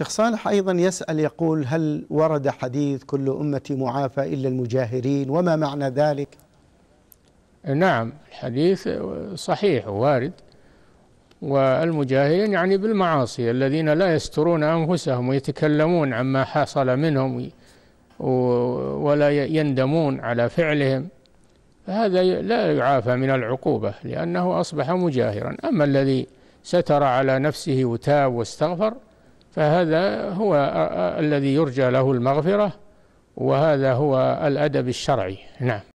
الشيخ صالح أيضا يسأل يقول هل ورد حديث كل أمتي معافى إلا المجاهرين وما معنى ذلك نعم الحديث صحيح وارد والمجاهرين يعني بالمعاصي الذين لا يسترون أنفسهم ويتكلمون عما حصل منهم ولا يندمون على فعلهم هذا لا يعافى من العقوبة لأنه أصبح مجاهرا أما الذي ستر على نفسه وتاب واستغفر فهذا هو الذي يرجى له المغفرة وهذا هو الأدب الشرعي نعم